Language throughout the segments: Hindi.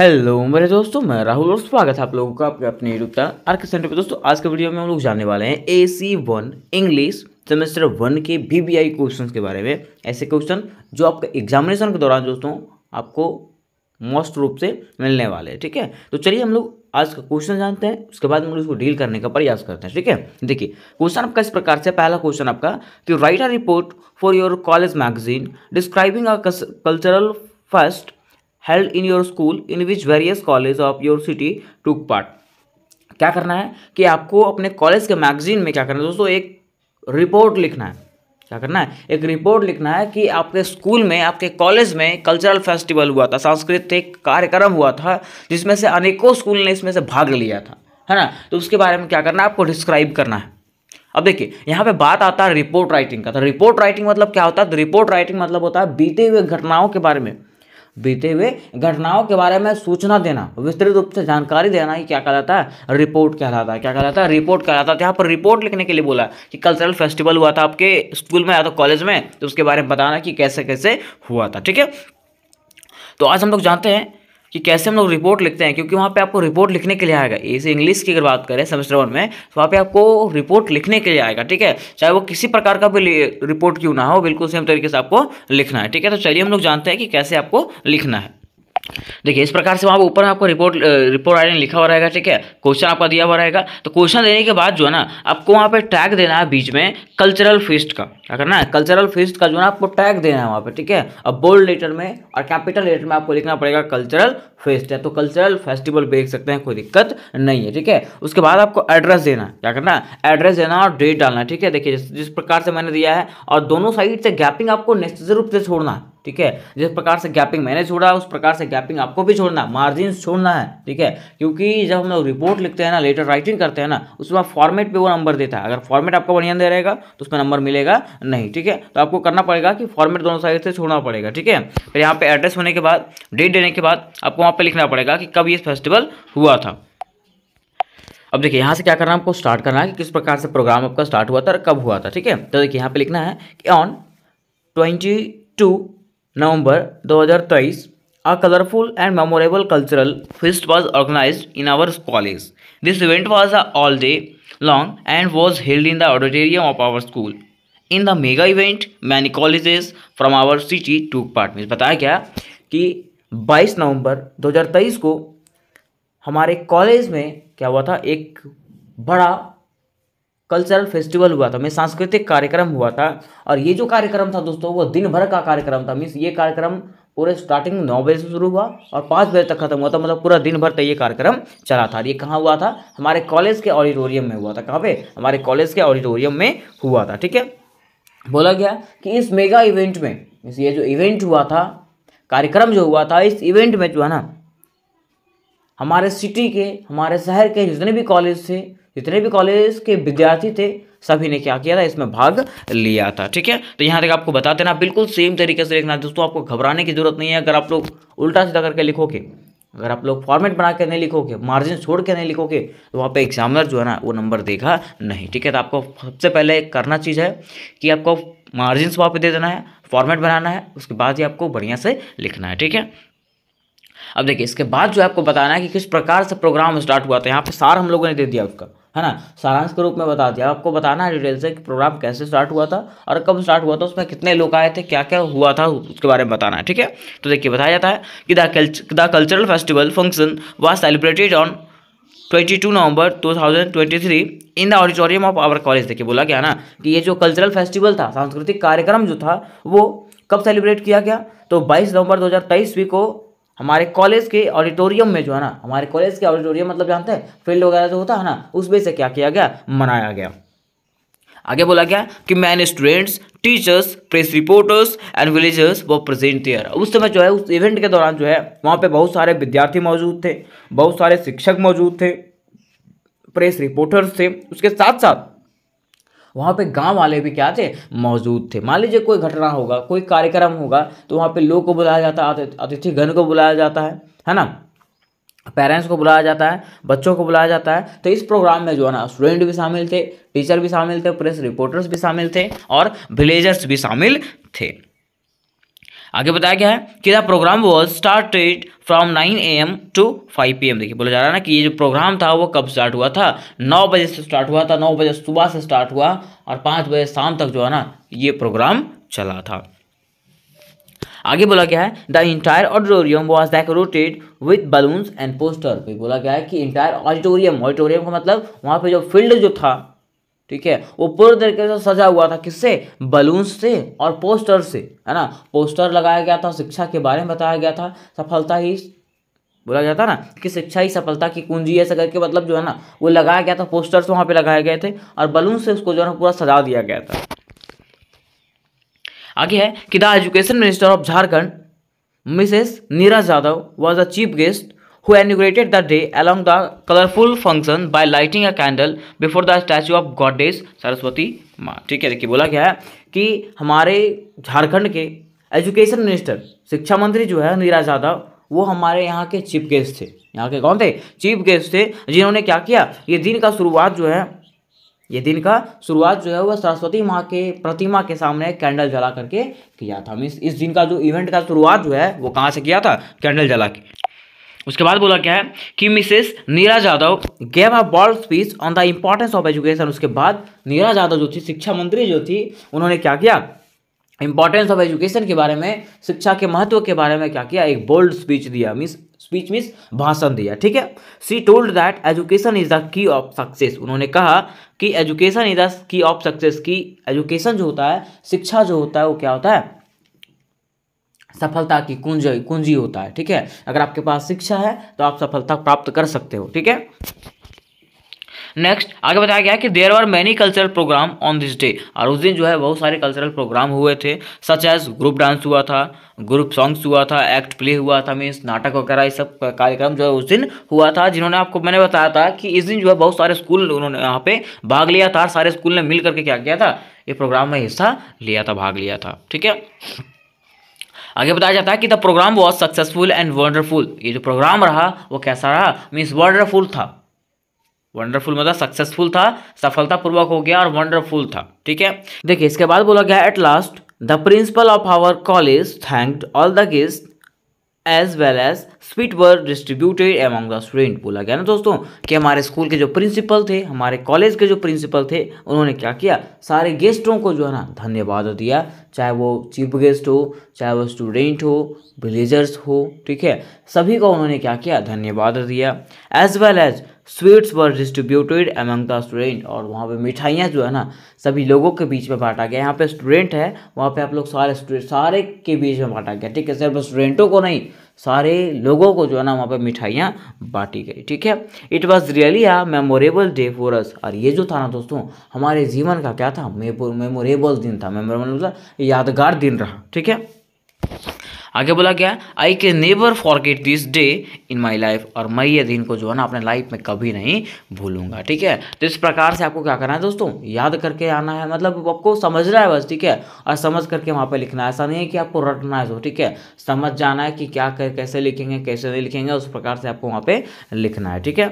हेलो मेरे दोस्तों मैं राहुल और स्वागत है आप लोगों का आपके अपने यूट्यूब आर के सेंटर पे दोस्तों आज के वीडियो में हम लोग जानने वाले हैं A C one English semester one के बी बी आई क्वेश्चन के बारे में ऐसे क्वेश्चन जो आपके एग्जामिनेशन के दौरान दोस्तों आपको मोस्ट रूप से मिलने वाले हैं ठीक है तो चलिए हम लोग आज का क्वेश्चन जानते हैं उसके बाद हम लोग उसको डील करने का प्रयास करते हैं ठीक है देखिए क्वेश्चन आपका इस प्रकार से पहला क्वेश्चन आपका कि write a report for your college magazine describing a cultural first held in your school in which various college of your city took part क्या करना है कि आपको अपने कॉलेज के मैगजीन में क्या करना है दोस्तों एक रिपोर्ट लिखना है क्या करना है एक रिपोर्ट लिखना है कि आपके स्कूल में आपके कॉलेज में कल्चरल फेस्टिवल हुआ था सांस्कृतिक कार्यक्रम हुआ था जिसमें से अनेकों स्कूल ने इसमें से भाग लिया था है ना तो उसके बारे में क्या करना है आपको डिस्क्राइब करना है अब देखिए यहाँ पे बात आता है रिपोर्ट राइटिंग का तो रिपोर्ट राइटिंग मतलब क्या होता है रिपोर्ट तो राइटिंग मतलब होता है बीते हुए घटनाओं के बारे में बीते हुए घटनाओं के बारे में सूचना देना विस्तृत रूप से जानकारी देना ही क्या कहलाता है रिपोर्ट कहलाता है क्या कहलाता है रिपोर्ट कहलाता है तो यहाँ पर रिपोर्ट लिखने के लिए बोला कि कल्चरल फेस्टिवल हुआ था आपके स्कूल में या तो कॉलेज में तो उसके बारे में बताना कि कैसे कैसे हुआ था ठीक है तो आज हम लोग जानते हैं कि कैसे हम लोग रिपोर्ट लिखते हैं क्योंकि वहाँ पे आपको रिपोर्ट लिखने के लिए आएगा इसे इंग्लिश की अगर बात करें सेमेस्टर वन में तो वहाँ पे आपको रिपोर्ट लिखने के लिए आएगा ठीक है चाहे वो किसी प्रकार का भी रिपोर्ट क्यों ना हो बिल्कुल सेम तरीके से आपको लिखना है ठीक है तो चलिए हम लोग जानते हैं कि कैसे आपको लिखना है देखिए इस प्रकार से वहाँ पर ऊपर आपको रिपोर्ट रिपोर्ट आई लिखा हुआ रहेगा ठीक है क्वेश्चन आपका दिया हुआ रहेगा तो क्वेश्चन देने के बाद जो है ना आपको वहाँ पे टैग देना है बीच में कल्चरल फेस्ट का क्या करना है कल्चरल फेस्ट का जो है ना आपको टैग देना है वहाँ पे ठीक है अब बोल्ड लेटर में और कैपिटल लेटर में आपको लिखना पड़ेगा कल्चरल फेस्ट है तो कल्चरल फेस्टिवल देख सकते हैं कोई दिक्कत नहीं है ठीक है उसके बाद आपको एड्रेस देना है क्या करना है एड्रेस देना और डेट डालना ठीक है देखिए जिस प्रकार से मैंने दिया है और दोनों साइड से गैपिंग आपको निश्चित रूप से छोड़ना है ठीक है जिस प्रकार से गैपिंग मैंने छोड़ा उस प्रकार से गैपिंग आपको भी छोड़ना है मार्जिन छोड़ना है ठीक है क्योंकि जब हम लोग रिपोर्ट लिखते हैं ना लेटर राइटिंग करते हैं ना उसमें फॉर्मेट पे वो नंबर देता है अगर फॉर्मेट आपका बढ़िया दे रहेगा तो उसमें नंबर मिलेगा नहीं ठीक है तो आपको करना पड़ेगा कि फॉर्मेट दोनों साइड से छोड़ना पड़ेगा ठीक है फिर यहाँ पे एड्रेस होने के बाद डेट देने के बाद आपको वहाँ पर लिखना पड़ेगा कि कब ये फेस्टिवल हुआ था अब देखिए यहाँ से क्या करना है आपको स्टार्ट करना है कि किस प्रकार से प्रोग्राम आपका स्टार्ट हुआ था और कब हुआ था ठीक है तो देखिए यहाँ पे लिखना है कि on twenty two November 2023 a colourful and memorable cultural fest was organise in our college this event was all day long and was held in the auditorium of our school in the mega event many colleges from our city to part mean बताया गया कि 22 नवंबर 2023 को हमारे कॉलेज में क्या हुआ था एक बड़ा कल्चरल फेस्टिवल हुआ था मीन सांस्कृतिक कार्यक्रम हुआ था और ये जो कार्यक्रम था दोस्तों वो दिन भर का कार्यक्रम था मीन्स ये कार्यक्रम पूरे स्टार्टिंग नौ बजे से शुरू हुआ और पाँच बजे तक खत्म हुआ था मतलब पूरा दिन भर तक ये कार्यक्रम चला था ये कहाँ हुआ था हमारे कॉलेज के ऑडिटोरियम में हुआ था कहाँ पे हमारे कॉलेज के ऑडिटोरियम में हुआ था ठीक है बोला गया कि इस मेगा इवेंट में ये जो इवेंट हुआ था कार्यक्रम जो हुआ था इस इवेंट में जो है ना हमारे सिटी के हमारे शहर के जितने भी कॉलेज थे जितने भी कॉलेज के विद्यार्थी थे सभी ने क्या किया था इसमें भाग लिया था ठीक है तो यहाँ तक आपको बता देना बिल्कुल सेम तरीके से लिखना दोस्तों आपको घबराने की जरूरत नहीं है अगर आप लोग उल्टा सीधा करके लिखोगे अगर आप लोग फॉर्मेट बना के नहीं लिखोगे मार्जिन छोड़ के नहीं लिखोगे तो वहाँ पे एग्जामिनर जो है ना वो नंबर देगा नहीं ठीक है तो आपको सबसे पहले करना चीज़ है कि आपको मार्जिन वहाँ पे दे देना है फॉर्मेट बनाना है उसके बाद ही आपको बढ़िया से लिखना है ठीक है अब देखिए इसके बाद जो है आपको बताना है कि किस प्रकार से प्रोग्राम स्टार्ट हुआ था यहाँ पर सार हम लोगों ने दे दिया उसका है ना सारांश के रूप में बता दिया आपको बताना है डिटेल से कि प्रोग्राम कैसे स्टार्ट हुआ था और कब स्टार्ट हुआ था उसमें कितने लोग आए थे क्या क्या हुआ था उसके बारे में बताना है ठीक है तो देखिए बताया जाता है कि the cultural festival function was celebrated on 22 November 2023 in the auditorium of our college देखिए बोला गया ना कि ये जो कल्चरल फेस्टिवल था सांस्कृतिक कार्यक्रम जो था वो कब सेलिब्रेट किया गया तो 22 नवंबर 2023 को हमारे कॉलेज के ऑडिटोरियम में जो है ना हमारे कॉलेज के ऑडिटोरियम मतलब जानते हैं फील्ड वगैरह जो होता है ना उसमें से क्या किया गया मनाया गया आगे बोला गया कि many students teachers press reporters and villagers वो प्रेजेंट थे उस समय जो है उस इवेंट के दौरान जो है वहाँ पे बहुत सारे विद्यार्थी मौजूद थे बहुत सारे शिक्षक मौजूद थे प्रेस रिपोर्टर्स थे उसके साथ साथ वहाँ पे गांव वाले भी क्या थे मौजूद थे मान लीजिए कोई घटना होगा कोई कार्यक्रम होगा तो वहाँ पे लोग को बुलाया जाता है अतिथिगण को बुलाया जाता है है ना पेरेंट्स को बुलाया जाता है बच्चों को बुलाया जाता है तो इस प्रोग्राम में जो है ना स्टूडेंट भी शामिल थे टीचर भी शामिल थे प्रेस रिपोर्टर्स भी शामिल थे और विलेजर्स भी शामिल थे आगे बताया गया है कि the programme was started from nine A M to five P M देखिए बोला जा रहा है ना कि ये जो प्रोग्राम था वो कब स्टार्ट हुआ था नौ बजे से स्टार्ट हुआ था नौ बजे सुबह से स्टार्ट हुआ और पाँच बजे शाम तक जो है ना ये प्रोग्राम चला था आगे बोला गया है the entire auditorium was decorated with balloons and poster तो बोला गया है कि इंटायर ऑडिटोरियम ऑडिटोरियम का मतलब वहाँ पे जो फील्ड जो था ठीक है वो पूरे तरीके से सजा हुआ था किससे बलून से और पोस्टर से है ना पोस्टर लगाया गया था शिक्षा के बारे में बताया गया था सफलता ही बोला गया था ना कि शिक्षा ही सफलता की कुंजी ऐसा करके मतलब जो है ना वो लगाया गया था पोस्टर्स वहाँ पे लगाए गए थे और बलून से उसको जो है ना पूरा सजा दिया गया था आगे है कि the education minister of Jharkhand Mrs Neeraj Yadav was the chief guest who inaugurated the day along the colorful function by lighting a candle before the statue of goddess Saraswati माँ ठीक है देखिए बोला गया है कि हमारे झारखंड के एजुकेशन मिनिस्टर शिक्षा मंत्री जो है नीरा यादव वो हमारे यहाँ के चीफ गेस्ट थे यहाँ के कौन थे चीफ गेस्ट थे जिन्होंने क्या किया ये दिन का शुरुआत जो है ये दिन का शुरुआत जो है वह सरस्वती माँ के प्रतिमा के सामने कैंडल जला करके किया था मीन्स इस दिन का जो इवेंट का शुरुआत जो है वो कहाँ से किया था कैंडल जला के उसके बाद बोला क्या है कि Mrs Neera Yadav gave a bold speech on the importance of education उसके बाद नीरा यादव जो थी शिक्षा मंत्री जो थी उन्होंने क्या किया इम्पोर्टेंस ऑफ एजुकेशन के बारे में शिक्षा के महत्व के बारे में क्या किया एक बोल्ड स्पीच दिया मीस स्पीच मीस भाषण दिया ठीक है she told that education is the key of success उन्होंने कहा कि education is the key of success की एजुकेशन जो होता है शिक्षा जो होता है वो क्या होता है सफलता की कुंज कुंजी होता है ठीक है अगर आपके पास शिक्षा है तो आप सफलता प्राप्त कर सकते हो ठीक है नेक्स्ट आगे बताया गया कि there are many cultural programme on this day और उस दिन जो है बहुत सारे कल्चरल प्रोग्राम हुए थे सच एज ग्रुप डांस हुआ था ग्रुप सॉन्ग्स हुआ था एक्ट प्ले हुआ था मीन्स नाटक वगैरह ये सब कार्यक्रम जो है उस दिन हुआ था जिन्होंने आपको मैंने बताया था कि इस दिन जो है बहुत सारे स्कूल उन्होंने यहाँ पे भाग लिया था सारे स्कूल ने मिल करके क्या किया था ये प्रोग्राम में हिस्सा लिया था भाग लिया था ठीक है आगे बताया जाता है कि the programme was successful and wonderful ये जो प्रोग्राम रहा वो कैसा रहा मीन्स वंडरफुल था वंडरफुल मतलब सक्सेसफुल था सफलतापूर्वक हो गया और वंडरफुल था ठीक है देखिए इसके बाद बोला गया at last the principal of our college thanked all the guest as well as sweet were distributed among the student बोला गया ना दोस्तों कि हमारे स्कूल के जो प्रिंसिपल थे हमारे कॉलेज के जो प्रिंसिपल थे उन्होंने क्या किया सारे गेस्टों को जो है ना धन्यवाद दिया चाहे वो चीफ गेस्ट हो चाहे वो स्टूडेंट हो विलेजर्स हो ठीक है सभी को उन्होंने क्या किया धन्यवाद दिया as well as sweets were distributed among the student और वहाँ पे मिठाइयाँ जो है ना सभी लोगों के बीच में बांटा गया यहाँ पे स्टूडेंट है वहाँ पे आप लोग सारे स्टूडेंट सारे के बीच में बांटा गया ठीक है सिर्फ स्टूडेंटों को नहीं सारे लोगों को जो है ना वहाँ पे मिठाइयाँ बांटी गई ठीक है it was really a memorable day for us और ये जो था ना दोस्तों हमारे जीवन का क्या था मेमोरेबल दिन था मेमोरेबल मतलब यादगार दिन रहा ठीक है आगे बोला गया आई के never forget this day in my life और मैं ये दिन को जो है ना अपने लाइफ में कभी नहीं भूलूंगा ठीक है तो इस प्रकार से आपको क्या करना है दोस्तों याद करके आना है मतलब आपको समझना है बस ठीक है और समझ करके वहाँ पर लिखना है ऐसा नहीं है कि आपको रटना है ठीक है समझ जाना है कि क्या कैसे लिखेंगे कैसे नहीं लिखेंगे उस प्रकार से आपको वहाँ पर लिखना है ठीक है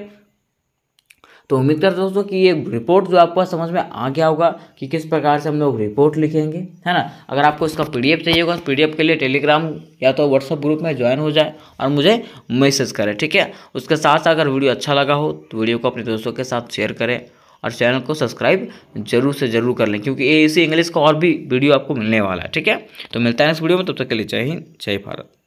तो उम्मीद करता दोस्तों कि ये रिपोर्ट जो आपको समझ में आ गया होगा कि किस प्रकार से हम लोग रिपोर्ट लिखेंगे है ना अगर आपको इसका पी चाहिए होगा पी के लिए टेलीग्राम या तो व्हाट्सअप ग्रुप में ज्वाइन हो जाए और मुझे मैसेज करें ठीक है उसके साथ अगर वीडियो अच्छा लगा हो तो वीडियो को अपने दोस्तों के साथ शेयर करें और चैनल को सब्सक्राइब जरूर से जरूर कर लें क्योंकि ए इसी इंग्लिश का और भी वीडियो आपको मिलने वाला है ठीक है तो मिलता है इस वीडियो में तब तक के लिए जय हिंद जय भारत